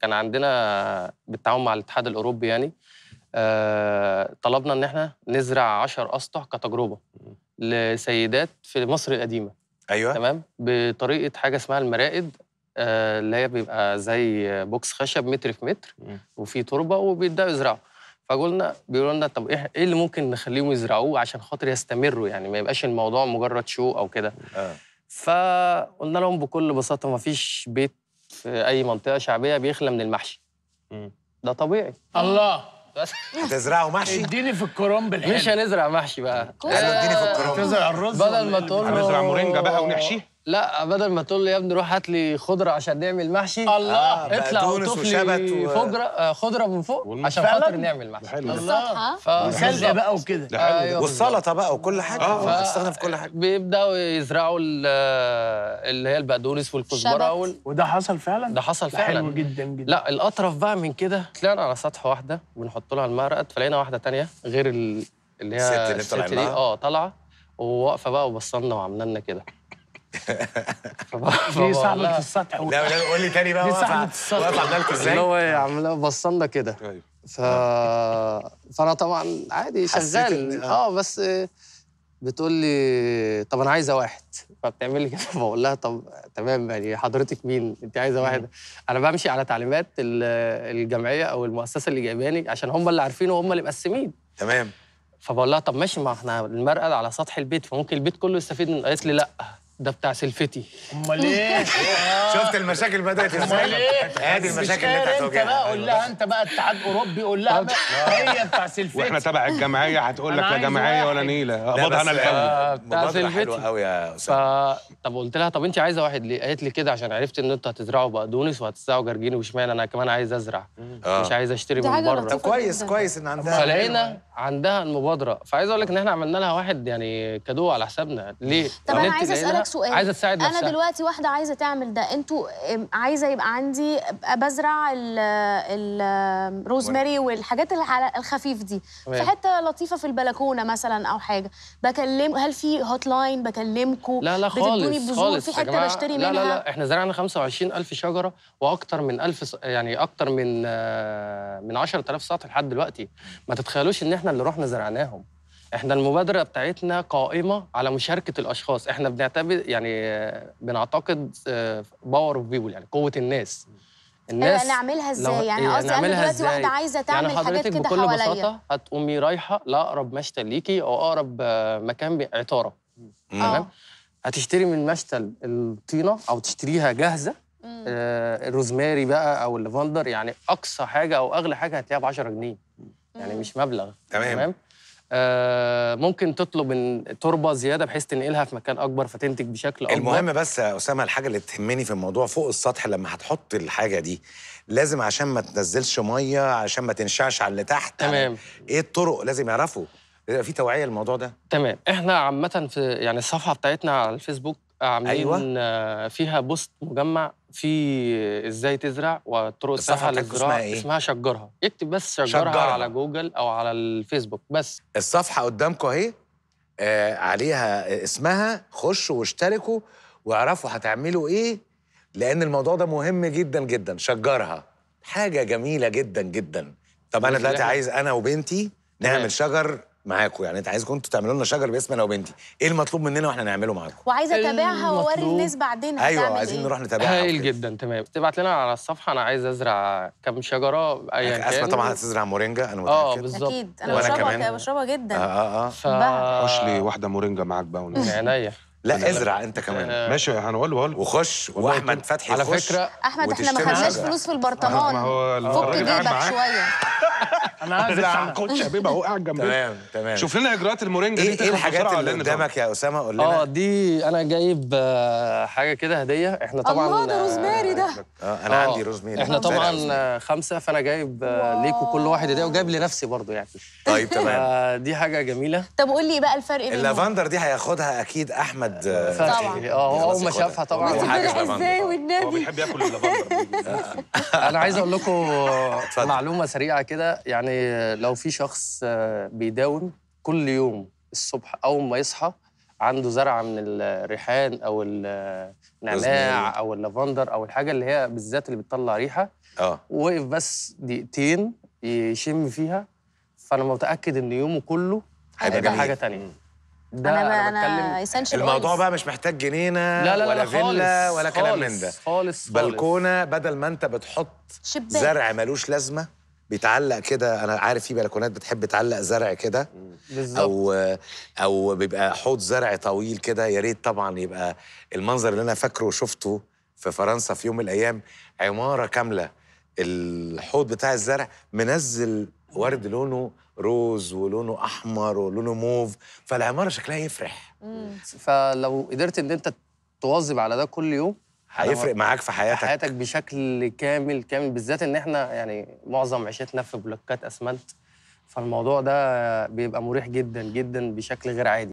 كان عندنا بالتعاون مع الاتحاد الاوروبي يعني آه، طلبنا ان احنا نزرع 10 اسطح كتجربه لسيدات في مصر القديمه ايوه تمام بطريقه حاجه اسمها المرائد آه، اللي هي بيبقى زي بوكس خشب متر في متر وفي تربه وبيبداوا يزرعوا فقلنا بيقولوا لنا طب ايه اللي ممكن نخليهم يزرعوه عشان خاطر يستمروا يعني ما يبقاش الموضوع مجرد شو او كده آه. فقلنا لهم بكل بساطه ما فيش بيت في اي منطقه شعبيه بيخلى من المحشي ده طبيعي الله تزرعوا محشي اديني في الكرنب الحلو مش هنزرع محشي بقى اديني في الكرنب تزرع الرز بدل ما تقول له هنزرع مورينجا بقى ونحشيه لا بدل ما تقول لي يا ابني روح هات لي خضره عشان نعمل محشي الله آه اطلع وطف لي فجرة آه، خضره من فوق عشان خاطر نعمل محشي الله ف... بقى وكده أيوة والسلطه بقى وكل حاجه آه. بتستخدم في كل حاجه بيبداوا يزرعوا آه، اللي هي البقدونس والكزبره وال... وده حصل فعلا ده حصل فعلا حلو جدا جدا لا الاطرف بقى من كده طلعنا على سطح واحده بنحط لها المرقد فلقينا واحده ثانيه غير اللي هي الست اللي طالعه اه طالعه وواقفه بقى وبصلنا وعامله لنا كده في صاحبة السطح لا لا قول لي تاني بقى دي صاحبة السطح واقف عامله ازاي؟ اللي هو عامله آه. بصلنا كده طيب. ف... فانا طبعا عادي شغال آه. اه بس بتقول لي طب انا عايزه واحد فبتعمل لي كده بقول لها طب تمام يعني حضرتك مين انت عايزه واحد انا بمشي على تعليمات الجمعيه او المؤسسه اللي جايباني عشان هم اللي عارفين وهم اللي مقسمين تمام فبقول لها طب ماشي ما احنا المرقد على سطح البيت فممكن البيت كله يستفيد من قالت لي لا ده بتاع سلفتي امال ايه شفت المشاكل بدات امال ايه ادي المشاكل اللي انت هتواجهها انت بقى قول لها انت بقى اتحاد اوروبي قول لها هي بتاع سلفتي واحنا تبع الجمعيه هتقول لك لا جمعيه ولا نيله اقبضها انا الاول آه، بتاع سلفتي حلو قوي يا اسامه طب قلت لها طب انت عايزه واحد ليه قالت لي كده عشان عرفت ان انتوا هتزرعوا بقدونس وهتزرعوا جرجيني وشمال انا كمان عايز ازرع آه. مش عايز اشتري من بره طب كويس كويس ان عندها فلقينا عندها المبادره فعايز اقول لك ان احنا عملنا لها واحد يعني كادو على حسابنا ليه طب انا عايز اسالك سؤال عايزه تساعد نفسها انا دلوقتي واحده عايزه تعمل ده انتوا عايزه يبقى عندي بزرع الروزماري والحاجات الخفيف دي في حته لطيفه في البلكونه مثلا او حاجه بكلم هل في هوت لاين بكلمكم لا لا خالص بتدوني بذور في حته بشتري منها لا لا لا احنا زرعنا 25000 شجره واكتر من 1000 يعني اكتر من آه، من 10000 سطح لحد دلوقتي ما تتخيلوش ان احنا اللي رحنا زرعناهم احنا المبادره بتاعتنا قائمه على مشاركه الاشخاص احنا بنعتبر يعني بنعتقد باور اوف بيبول يعني قوه الناس آه، الناس نعملها يعني ازاي يعني إيه، قصدي انا دلوقتي واحده عايزه يعني تعمل يعني حاجات كده حواليا بكل بساطه هتقومي رايحه لاقرب مشتل ليكي او اقرب آه، مكان عطاره تمام آه. هتشتري من مشتل الطينه او تشتريها جاهزه الروزماري بقى او اللافندر يعني اقصى حاجه او اغلى حاجه هتلاقيها ب 10 جنيه يعني مش مبلغ تمام آه، ممكن تطلب ان تربه زياده بحيث تنقلها في مكان اكبر فتنتج بشكل اكبر المهم بس يا اسامه الحاجه اللي تهمني في الموضوع فوق السطح لما هتحط الحاجه دي لازم عشان ما تنزلش ميه عشان ما تنشعش على اللي تحت يعني تمام ايه الطرق لازم يعرفوا في توعيه للموضوع ده تمام احنا عامه في يعني الصفحه بتاعتنا على الفيسبوك أيوة. عاملين أيوة. فيها بوست مجمع في ازاي تزرع وطرق الصفحه للزراعه اسمها, إيه؟ اسمها شجرها اكتب بس شجرها, شجرها على جوجل او على الفيسبوك بس الصفحه قدامكم اهي آه عليها آه، اسمها خشوا واشتركوا واعرفوا هتعملوا ايه لان الموضوع ده مهم جدا جدا شجرها حاجه جميله جدا جدا طب انا دلوقتي عايز انا وبنتي نعمل شجر معاكم يعني انت عايزكم انتوا تعملوا لنا شجر باسمنا وبنتي ايه المطلوب مننا واحنا نعمله معاكم وعايز اتابعها واوري الناس بعدين ايوه إيه. عايزين إيه؟ نروح نتابعها هايل جدا تمام تبعت لنا على الصفحه انا عايز ازرع كم شجره ايا كان اسمها طبعا هتزرع مورينجا انا آه، متاكد اه بالظبط اكيد انا بشربها بشربها جدا اه اه اه ف... لي واحده مورينجا معاك بقى من عينيا لا ازرع انت آه. كمان آه. ماشي هنقول له هقول وخش واحمد فتحي على خش فكره احمد احنا ما خدناش فلوس في البرطمان فك جيبك شويه انا هزرع هنخش يا بيبي اهو قاعد جنبي تمام تمام شوف لنا اجراءات المورينجا ايه, إيه الحاجات اللي قدامك يا اسامه قول لنا اه دي انا جايب آه، حاجه كده هديه احنا طبعا الله ده روزماري ده اه انا عندي آه، روزماري احنا طبعا خمسه فانا جايب ليكوا كل واحد هديه وجايب لنفسي برضو يعني طيب تمام دي حاجه جميله طب قول لي بقى الفرق بينهم اللافندر دي هياخدها اكيد احمد فهد آه،, اه هو ما شافها طبعا حاجه ازاي والنبي هو بيحب ياكل اللافندر آه. انا عايز اقول لكم معلومه سريعه كده يعني لو في شخص آه، بيداوم كل يوم الصبح اول ما يصحى عنده زرعه من الريحان او النعناع او اللافندر او الحاجه اللي هي بالذات اللي بتطلع ريحه اه وقف بس دقيقتين يشم فيها فانا متاكد ان يومه كله هيبقى حاجه ثانيه ده انا انا بتكلم الموضوع بقى مش محتاج جنينه لا لا لا ولا فيلا ولا كلام من ده خالص بلكونه بدل ما انت بتحط شباك. زرع ملوش لازمه بيتعلق كده انا عارف في بلكونات بتحب تعلق زرع كده او او بيبقى حوض زرع طويل كده يا ريت طبعا يبقى المنظر اللي انا فاكره وشفته في فرنسا في يوم من الايام عماره كامله الحوض بتاع الزرع منزل ورد لونه روز ولونه احمر ولونه موف فالعماره شكلها يفرح فلو قدرت ان انت تواظب على ده كل يوم هيفرق معاك في حياتك حياتك بشكل كامل كامل بالذات ان احنا يعني معظم عيشتنا في بلوكات اسمنت فالموضوع ده بيبقى مريح جدا جدا بشكل غير عادي